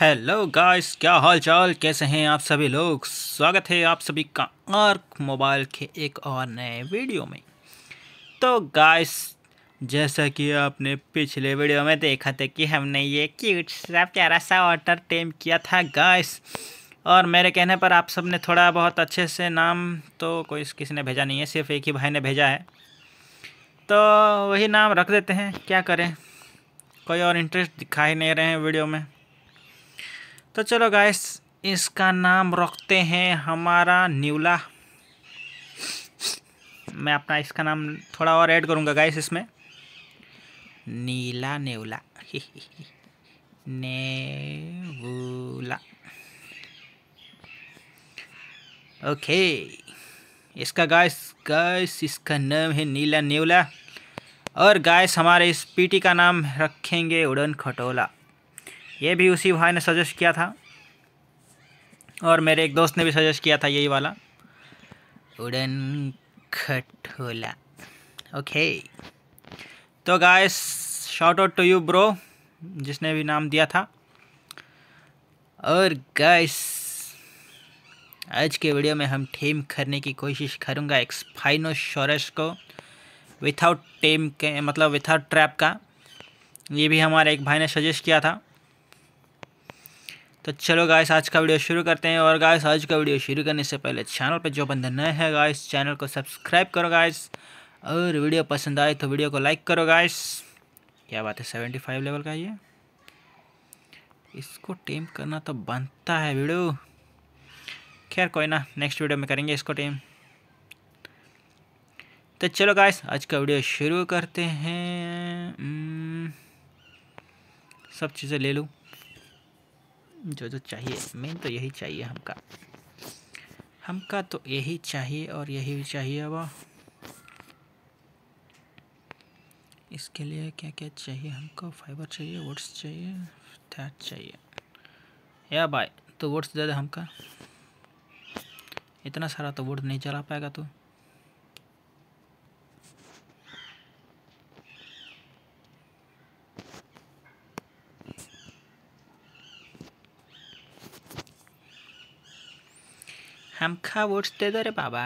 Hello guys क्या हाल चाल कैसे हैं आप सभी लोग स्वागत है आप सभी का आर्क मोबाइल के एक और नए वीडियो में तो गाइस जैसा कि आपने पिछले वीडियो में देखा था कि हमने ये क्यूट सा प्यारा सा ऑटर टेम किया था गाइस और मेरे कहने पर आप सब ने थोड़ा बहुत अच्छे से नाम तो कोई किसी ने भेजा नहीं है सिर्फ एक ही भाई ने भेजा है तो वही नाम रख देते हैं क्या करें कोई और इंटरेस्ट दिखा ही नहीं रहे हैं वीडियो में तो चलो गैस इसका नाम रखते हैं हमारा न्यूला मैं अपना इसका नाम थोड़ा और ऐड करूँगा गैस इसमें नीला नेवला नेवला ओके इसका गाइस गाइस इसका नाम है नीला नेवला और गाइस हमारे इस पीटी का नाम रखेंगे उड़न खटोला ये भी उसी भाई ने सजेस्ट किया था और मेरे एक दोस्त ने भी सजेस्ट किया था यही वाला उड़न खटोला ओके तो guys shout out to you bro जिसने भी नाम दिया था और गाइस आज के वीडियो में हम टीम करने की कोशिश करूँगा एक स्पाइनोशोरस को विथआउट टेम के मतलब विथआउट ट्रैप का ये भी हमारे एक भाई ने सजेस्ट किया था तो चलो गाइस आज का वीडियो शुरू करते हैं और गाइस आज का वीडियो शुरू करने से पहले चैनल पर जो बंदा नए है गाइस चैनल को सब्सक्राइब करो गाइस और वीडियो पसंद आए तो वीडियो को लाइक करो गाइस क्या बात है सेवेंटी फाइव लेवल का ये इसको टेम करना तो बनता है वीडियो खैर कोई ना नेक्स्ट वीडियो में करेंगे इसको टेम तो चलो गाइस आज का वीडियो शुरू करते हैं हम्म, सब चीज़ें ले लूँ जो जो चाहिए मेन तो यही चाहिए हमका हमका तो यही चाहिए और यही चाहिए वो इसके लिए क्या क्या चाहिए हमको फाइबर चाहिए वोट्स चाहिए थैट चाहिए या बाय तो वोट्स दे दे हमका इतना सारा तो वोट नहीं चला पाएगा तो आमखा ओढते रे बाबा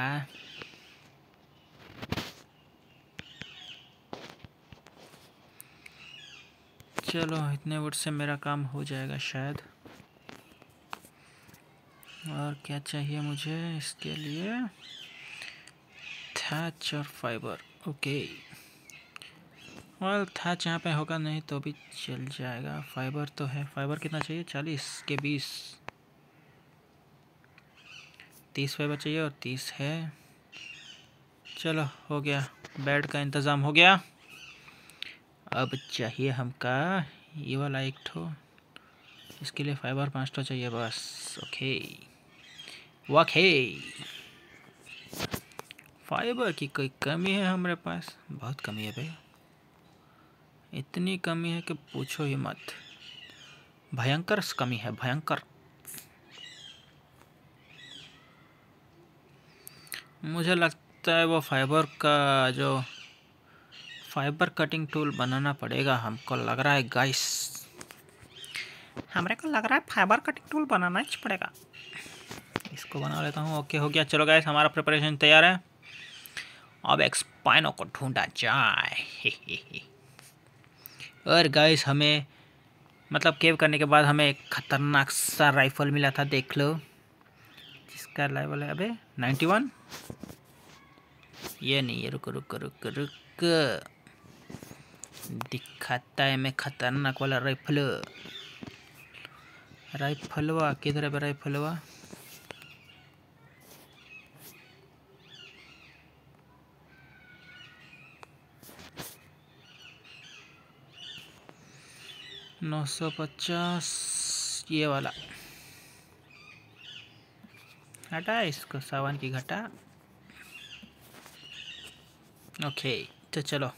चलो इतने वोट से मेरा काम हो जाएगा शायद और क्या चाहिए मुझे इसके लिए थैच और फाइबर ओके और थैच यहाँ पे होगा नहीं तो भी चल जाएगा फाइबर तो है फाइबर कितना चाहिए चालीस के बीस तीस फाइबर चाहिए और तीस है चलो हो गया बेड का इंतज़ाम हो गया अब चाहिए हमका ये वाला एक ठो इसके लिए फाइबर पाँच ठो चाहिए बस ओके वाखे फाइबर की कोई कमी है हमारे पास बहुत कमी है भाई इतनी कमी है कि पूछो ही मत भयंकर कमी है भयंकर मुझे लगता है वो फाइबर का जो फाइबर कटिंग टूल बनाना पड़ेगा हमको लग रहा है गाइस हमारे को लग रहा है फाइबर कटिंग टूल बनाना ही पड़ेगा इसको बना लेता हूँ ओके हो गया चलो गाइस हमारा प्रिपरेशन तैयार है अब एक को ढूंढा जाए और गाइस हमें मतलब केव करने के बाद हमें एक ख़तरनाक सा राइफल मिला था देख लो इसका लेवल है अबे नाइन्टी वन ये नहीं है रुक रुक रुक रुक दिखाता है मैं खतरनाक वाला राइफल राइफलवा किधर है राइफलवा नौ सौ पचास ये वाला घाटा इसको सावन की घाटा ओके तो चलो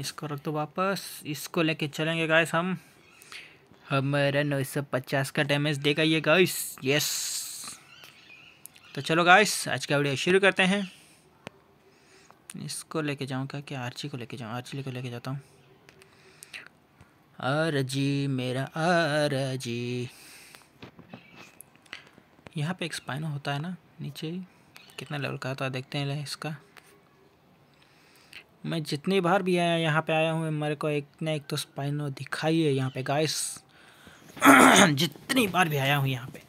इसको रख दो वापस इसको लेके चलेंगे गाइस हम हमारा नौ सौ पचास का डैमेज देगा ये गाइस यस तो चलो गाइस आज का वीडियो शुरू करते हैं इसको लेके जाऊँ क्या क्या आर्ची को लेके जाऊँ आर्ची को लेके जाता हूँ आर जी मेरा आर जी यहाँ पे एक स्पाइनो होता है ना नीचे कितना लेवल का होता है तो देखते हैं इसका मैं जितनी बार भी आया यहाँ पे आया हूँ मेरे को एक ना एक तो स्पाइनो दिखाई है यहाँ पे गाइस जितनी बार भी आया हूँ यहाँ पे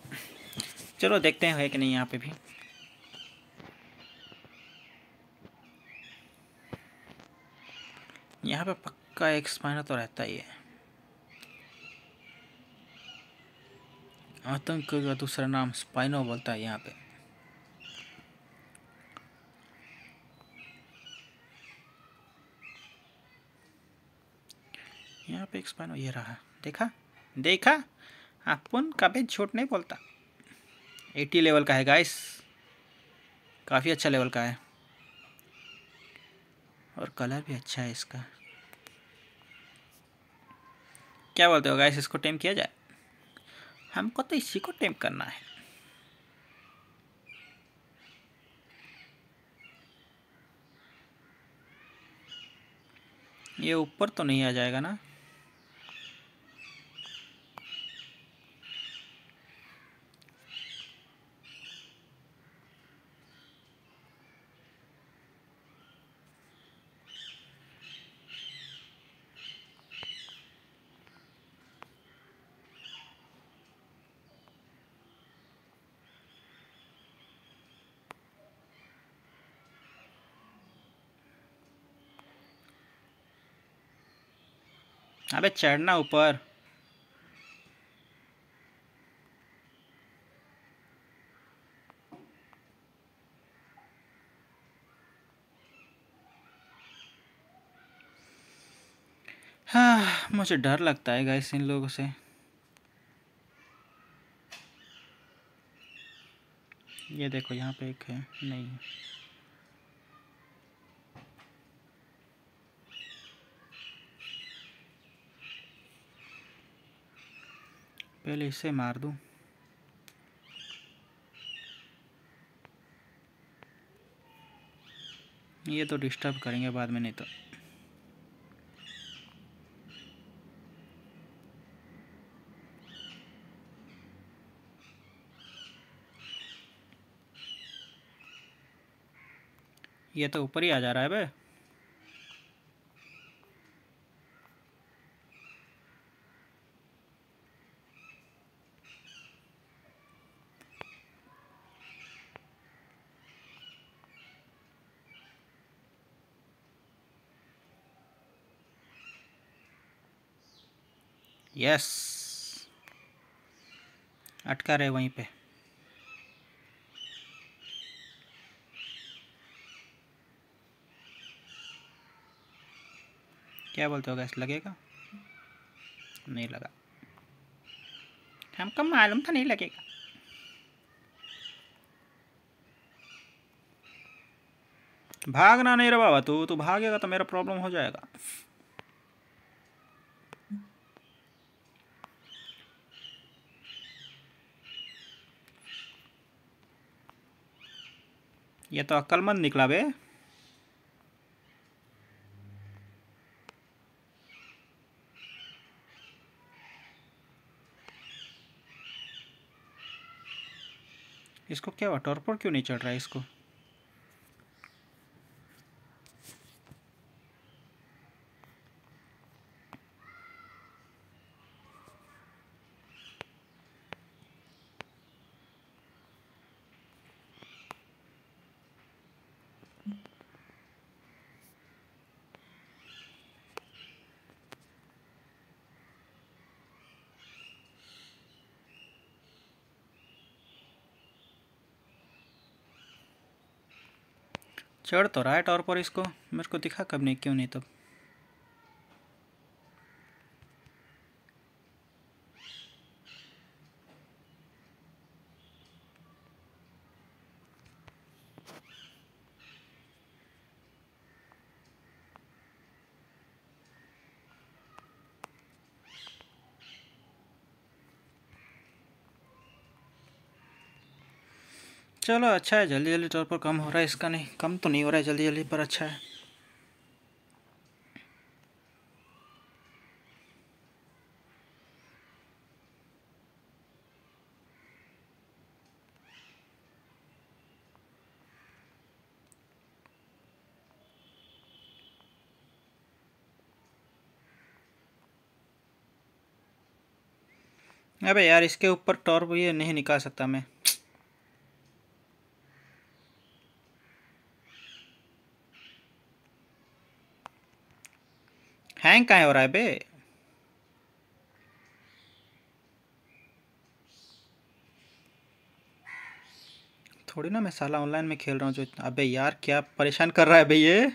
चलो देखते हैं है कि नहीं यहाँ पे भी यहाँ पे पक्का एक स्पाइनो तो रहता ही है आतंक का दूसरा नाम स्पाइनो बोलता है यहाँ पे यहाँ पे स्पाइनो ये रहा देखा देखा अपन हाँ, कभी झूठ नहीं बोलता एटी लेवल का है गाइस काफ़ी अच्छा लेवल का है और कलर भी अच्छा है इसका क्या बोलते हो गाइस इसको टेम किया जाए हमको तो इसी को टेम करना है ये ऊपर तो नहीं आ जाएगा ना अबे चढ़ना ऊपर हाँ मुझे डर लगता है गाइस इन लोगों से ये देखो यहाँ पे एक है नहीं पहले इसे मार दूं ये तो डिस्टर्ब करेंगे बाद में नहीं तो ये तो ऊपर ही आ जा रहा है भाई यस अटका रहे वहीं पे क्या बोलते हो गैस लगेगा नहीं लगा हमको मालूम था नहीं लगेगा भागना नहीं रहा बाबा तू तू भागेगा तो मेरा प्रॉब्लम हो जाएगा ये तो अक्लमंद निकला बे इसको क्या हुआ टॉर्पर क्यों नहीं चढ़ रहा है इसको चढ़ तो रहा है टॉर पर इसको मेरे को दिखा कब नहीं क्यों नहीं तब चलो अच्छा है जल्दी जल्दी तौर पर कम हो रहा है इसका नहीं कम तो नहीं हो रहा है जल्दी जल्दी पर अच्छा है अबे यार इसके ऊपर टॉर्प ये नहीं निकाल सकता मैं हैंग कहाँ हो रहा है बे थोड़ी ना मैं साला ऑनलाइन में खेल रहा हूँ जो अबे यार क्या परेशान कर रहा है भैया ये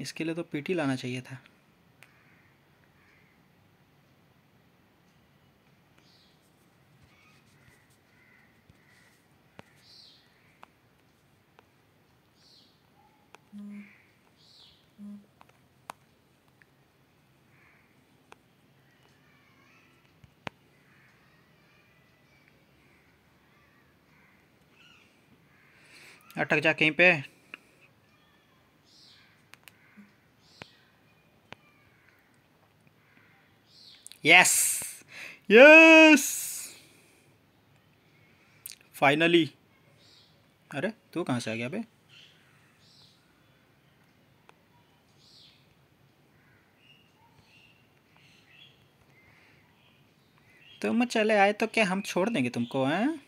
इसके लिए तो पीटी लाना चाहिए था अटक जा कहीं पे यस यस फाइनली अरे तू कहाँ से आ गया बे तुम चले आए तो क्या हम छोड़ देंगे तुमको हैं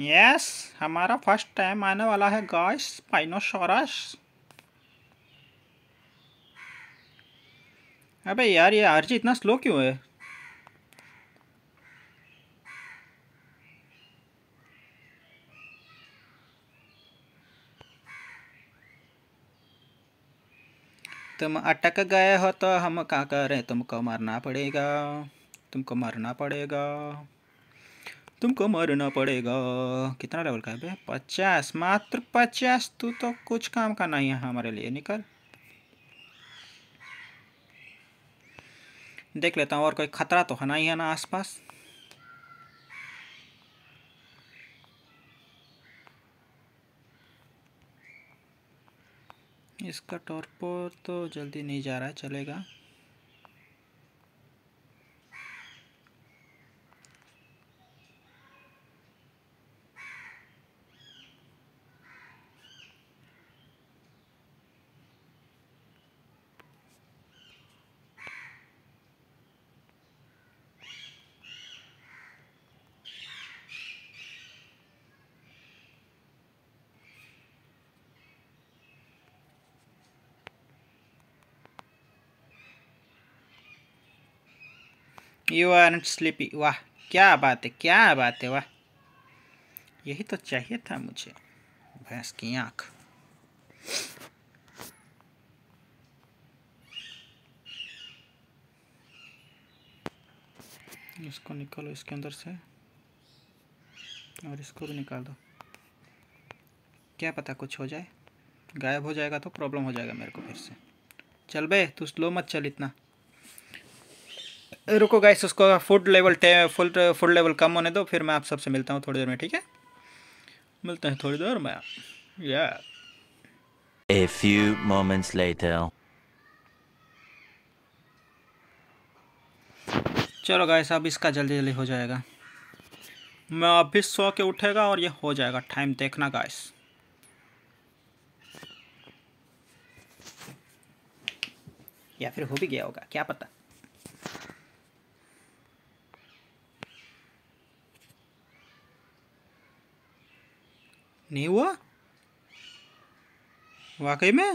यस हमारा फर्स्ट टाइम आने वाला है गाइस पाइनोसोरस अबे यार ये आरजी इतना स्लो क्यों है तुम अटक गए हो तो हम क्या करें तुमको मरना पड़ेगा तुमको मरना पड़ेगा तुमको मरना पड़ेगा कितना लेवल का है बे पचास मात्र पचास तू तो कुछ काम का नहीं है हमारे लिए निकल देख लेता हूँ और कोई खतरा तो है ही है ना आसपास इसका टॉर्पोर तो जल्दी नहीं जा रहा है चलेगा यू आर स्लीपी वाह क्या बात है क्या बात है वाह यही तो चाहिए था मुझे भैंस की आँख इसको निकालो इसके अंदर से और इसको भी निकाल दो क्या पता कुछ हो जाए गायब हो जाएगा तो प्रॉब्लम हो जाएगा मेरे को फिर से चल बे तू स्लो मत चल इतना रुको गाइस उसको food level full food level कम होने दो फिर मैं आप सबसे मिलता हूँ थोड़ी देर में ठीक है मिलते हैं थोड़ी देर में या फ्यू मोमेंट्स लेटर चलो गाइस अब इसका जल्दी जल्दी हो जाएगा मैं अभी भी के उठेगा और ये हो जाएगा टाइम देखना गाइस या फिर हो भी गया होगा क्या पता नहीं हुआ वाकई में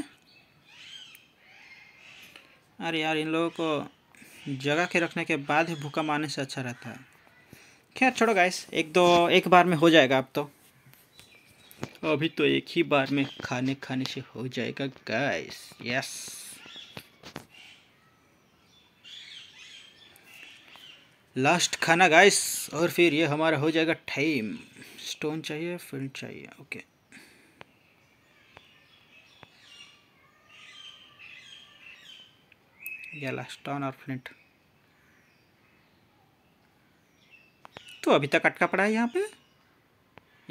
अरे यार इन लोगों को जगह के रखने के बाद ही भूकंप आने से अच्छा रहता है खैर छोड़ो गाइस एक दो एक बार में हो जाएगा अब तो अभी तो एक ही बार में खाने खाने से हो जाएगा गाइस यस लास्ट खाना गाइस और फिर ये हमारा हो जाएगा टाइम स्टोन चाहिए फिल्ड चाहिए ओके स्टोन और फ्लिंट तो अभी तक अटका पड़ा है यहाँ पे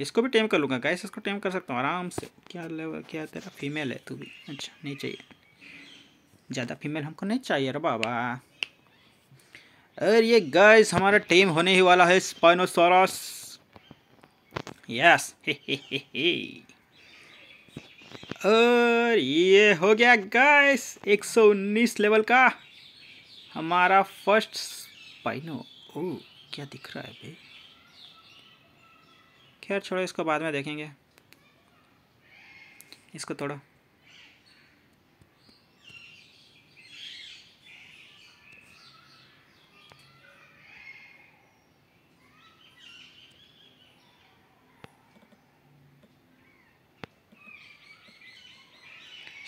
इसको भी टेम कर लूँगा गैस इसको टेम कर सकता हूँ आराम से क्या लेवल क्या तेरा फीमेल है तू भी अच्छा नहीं चाहिए ज़्यादा फीमेल हमको नहीं चाहिए अरे बाबा अरे ये गैस हमारा टेम होने ही वाला है स्पाइनोसोरस यस और ये हो गया गाइस 119 लेवल का हमारा फर्स्ट स्पाइनो ओ क्या दिख रहा है भाई खैर छोड़ो इसको बाद में देखेंगे इसको तोड़ो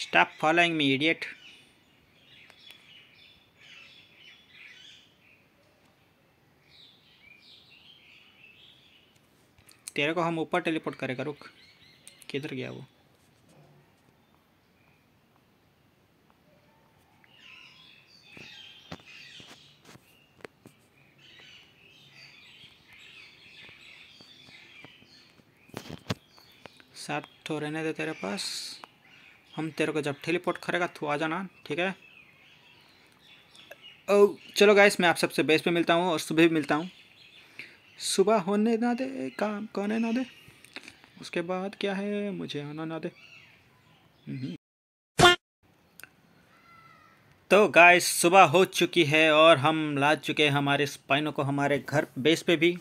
Stop following me, idiot. तेरे को हम ऊपर टेलीपोर्ट करेगा रुक किधर गया वो सात तो रहने दे तेरे पास हम तेरे को जब टेलीपोर्ट करेगा तो आ जाना ठीक है ओ चलो गाइस मैं आप सबसे बेस पे मिलता हूँ और सुबह भी मिलता हूँ सुबह होने ना दे काम करने ना दे उसके बाद क्या है मुझे आना ना दे हम्म। तो गाइस सुबह हो चुकी है और हम ला चुके हैं हमारे स्पाइनों को हमारे घर बेस पे भी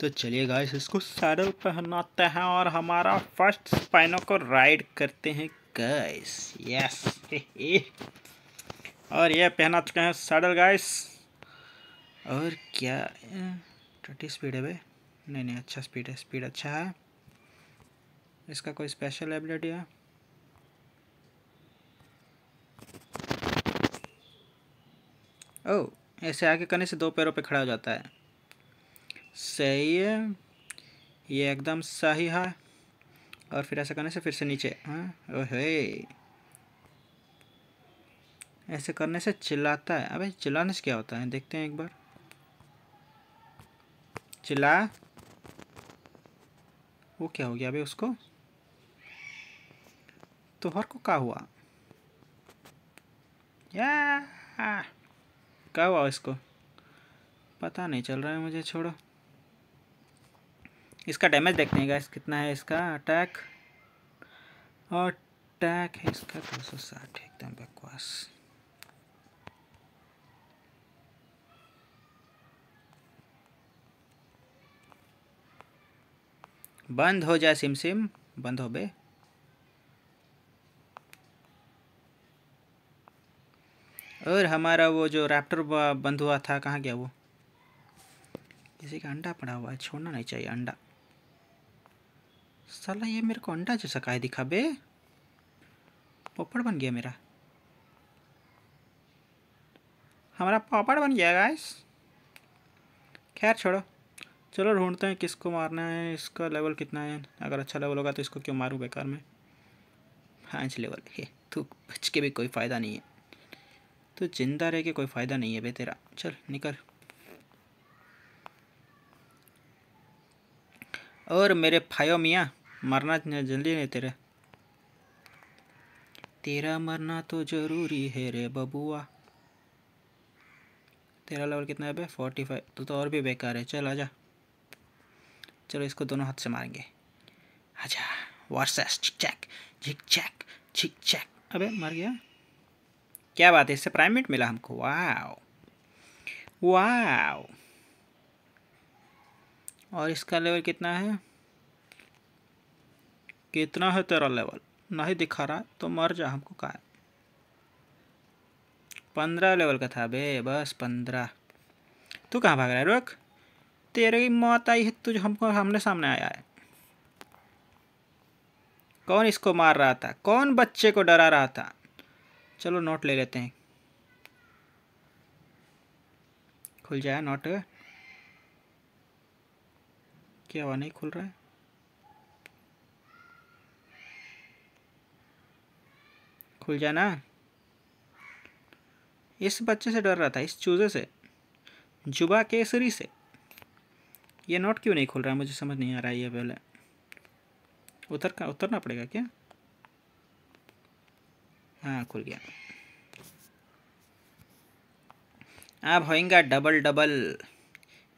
तो चलिए गाइस इसको सैडल पहनाते हैं और हमारा फर्स्ट स्पाइनों को राइड करते हैं गाइस यस और ये पहना चुके हैं सैडल गाइस और क्या ट्वेंटी स्पीड है भाई नहीं नहीं अच्छा स्पीड है स्पीड अच्छा है इसका कोई स्पेशल एबिलिटी है ओ oh, ऐसे आगे करने से दो पैरों पे खड़ा हो जाता है सही है ये एकदम सही है और फिर ऐसा करने से फिर से नीचे हाँ, ओहे ऐसे करने से चिल्लाता है अबे चिल्लाने से क्या होता है देखते हैं एक बार चिल्ला वो क्या हो गया अभी उसको तो हर को क्या हुआ या क्या हुआ इसको पता नहीं चल रहा है मुझे छोड़ो इसका डैमेज देखते हैं गैस कितना है इसका अटैक और अटैक है इसका दो सौ साठ एकदम बकवास बंद हो जाए सिम सिम बंद हो बे और हमारा वो जो रैप्टर बंद हुआ था कहाँ गया वो किसी का अंडा पड़ा हुआ है छोड़ना नहीं चाहिए अंडा साला ये मेरे को अंडा जैसा काय दिखा बे पोपड़ बन गया मेरा हमारा पापड़ बन गया गाइस खैर छोड़ो चलो ढूंढते हैं किसको मारना है इसका लेवल कितना है अगर अच्छा लेवल होगा तो इसको क्यों मारूं बेकार में पाँच लेवल है तो बच के भी कोई फ़ायदा नहीं है तो जिंदा रह के कोई फ़ायदा नहीं है बे तेरा चल निकल और मेरे भाइयों मियाँ मरना जल्दी नहीं तेरे तेरा मरना तो ज़रूरी है रे बबुआ तेरा लेवल कितना है बे फोर्टी फाइव तो तो और भी बेकार है चल आजा चलो इसको दोनों हाथ से मारेंगे आजा वर्सेस चिक चैक झिक चैक झिक चैक अबे मर गया क्या बात है इससे प्राइमेट मिला हमको वाओ वाओ और इसका लेवल कितना है कितना है तेरा लेवल नहीं दिखा रहा तो मर जा हमको कहा पंद्रह लेवल का था बे बस पंद्रह तू कहाँ भाग रहा है रुक तेरी मौत आई है तुझे हमको हमने सामने आया है कौन इसको मार रहा था कौन बच्चे को डरा रहा था चलो नोट ले लेते हैं खुल जाए नोट क्या हुआ नहीं खुल रहा है खुल जाना इस बच्चे से डर रहा था इस चूजे से जुबा केसरी से ये नोट क्यों नहीं खुल रहा मुझे समझ नहीं आ रहा है ये पहले उतर का उतरना पड़ेगा क्या हाँ खुल गया आप होएगा double double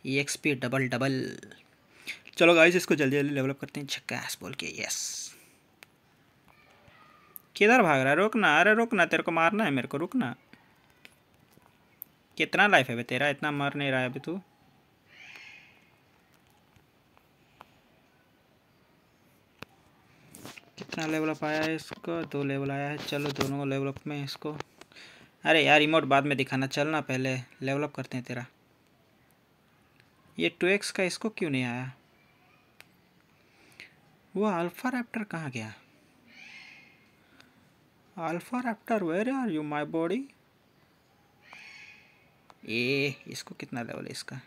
E X P double double चलो गाइस इसको जल्दी जल्दी डेवलप करते हैं छक्का बोल के यस किधर भाग रहा है रुकना अरे रुकना तेरे को मारना है मेरे को रुकना कितना लाइफ है तेरा इतना मर नहीं रहा है अभी तू कितना लेवल अप आया है इसको दो लेवल आया है चलो दोनों को लेवल अप में इसको अरे यार रिमोट बाद में दिखाना चलना पहले लेवल अप करते हैं तेरा ये टू एक्स का इसको क्यों नहीं आया वो अल्फा रैप्टर कहाँ गया alpha raptor where are you my buddy ए इसको कितना लेवल है इसका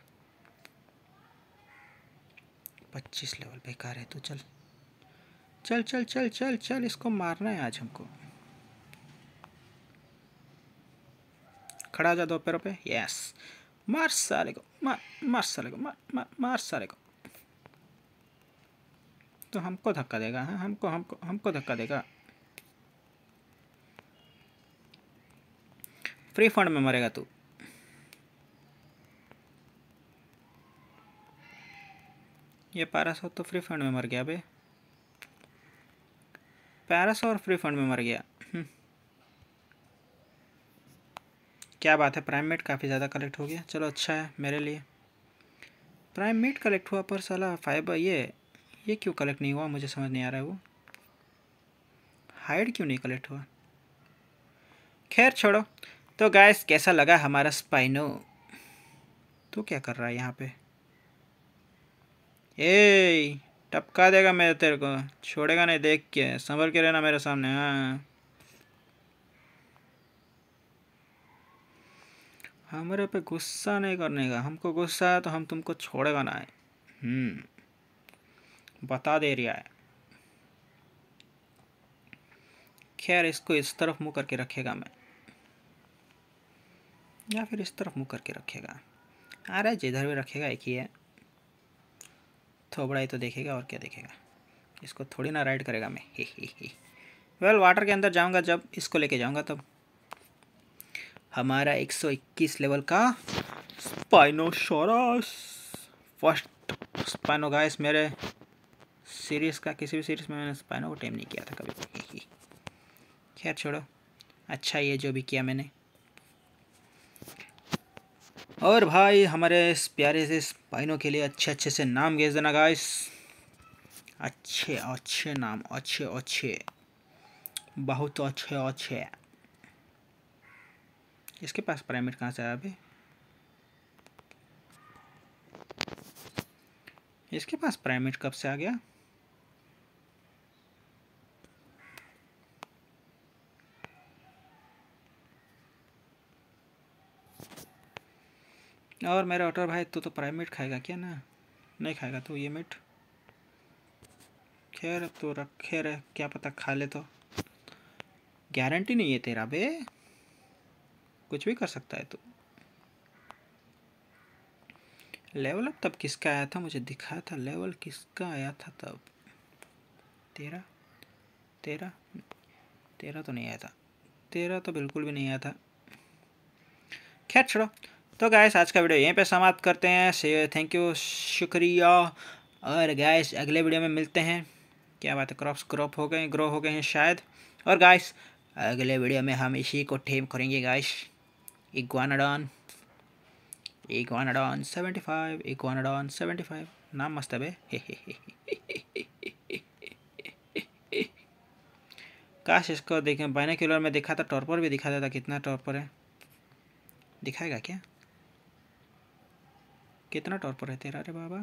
पच्चीस लेवल बेकार है तो चल चल चल चल चल चल इसको मारना है आज हमको खड़ा जा दो पैरों पे यस मार सारे को मार मार सारे को मार मार मार को तो हमको धक्का देगा हाँ हमको हमको हमको धक्का देगा फ्री फंड में मरेगा तू ये पैरासोर तो फ्री फंड में मर गया बे पैरासोर फ्री फंड में मर गया हम्म। क्या बात है प्राइम मेट काफ़ी ज़्यादा कलेक्ट हो गया चलो अच्छा है मेरे लिए प्राइम मेट कलेक्ट हुआ पर साला फाइबर ये ये क्यों कलेक्ट नहीं हुआ मुझे समझ नहीं आ रहा है वो हाइड क्यों नहीं कलेक्ट हुआ खैर छोड़ो तो गैस कैसा लगा हमारा स्पाइनो तो क्या कर रहा है यहाँ पे ए टपका देगा मेरे तेरे को छोड़ेगा नहीं देख के संभल के रहना मेरे सामने हाँ हमारे पे गुस्सा नहीं करने का हमको गुस्सा है तो हम तुमको छोड़ेगा ना हम्म बता दे रहा है खैर इसको इस तरफ मुँह करके रखेगा मैं या फिर इस तरफ मुँह करके रखेगा आ रहा है जिधर भी रखेगा एक ही है थोबड़ा ही तो देखेगा और क्या देखेगा इसको थोड़ी ना राइड करेगा मैं हे हे हे वेल वाटर के अंदर जाऊंगा जब इसको लेके जाऊंगा तब हमारा 121 लेवल का स्पाइनोशोरस फर्स्ट स्पाइनो गाइस मेरे सीरीज़ का किसी भी सीरीज़ में मैंने स्पाइनो को टेम नहीं किया था कभी खैर छोड़ो अच्छा ये जो भी किया मैंने और भाई हमारे इस प्यारे से स्पाइनों के लिए अच्छे अच्छे से नाम गेज देना गाइस अच्छे अच्छे नाम अच्छे अच्छे बहुत अच्छे अच्छे इसके पास प्राइमेट कहाँ से आया अभी इसके पास प्राइमेट कब से आ गया और मेरा ऑटर भाई तो तो मीट खाएगा क्या ना नहीं खाएगा तो ये मीट खैर अब तो रखे रहे क्या पता खा ले तो गारंटी नहीं है तेरा बे कुछ भी कर सकता है तू लेवल अब तब किसका आया था मुझे दिखाया था लेवल किसका आया था तब तेरा तेरा तेरा तो नहीं आया था तेरा तो बिल्कुल भी नहीं आया था खैर छोड़ो तो गैस आज का वीडियो यहीं पे समाप्त करते हैं से थैंक यू शुक्रिया और गैस अगले वीडियो में मिलते हैं क्या बात है क्रॉप्स क्रॉप हो गए ग्रो हो गए हैं शायद और गैस अगले वीडियो में हम इसी को ठेम करेंगे गैस iguanodon iguanodon seventy five iguanodon seventy five नाम मस्त है काश इसको देखें बाइनाक्यूलर में दिखा था टॉर्पर भी दिखा देता कितना टॉर्पर है दिखाएगा क्या कितना टॉपर है तेरा रे बाबा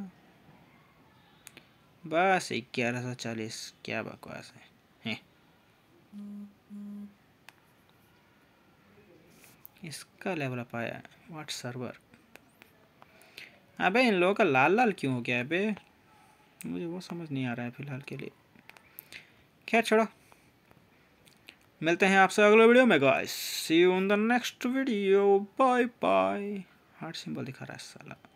बस ग्यारह सौ चालीस क्या बकवास है इसका लेवल अप आया व्हाट सर्वर अबे इन लोगों का लाल लाल क्यों हो गया अबे मुझे वो समझ नहीं आ रहा है फिलहाल के लिए खैर छोड़ो मिलते हैं आपसे अगले वीडियो में guys see you in the next video bye bye heart symbol दिखा रहा है साला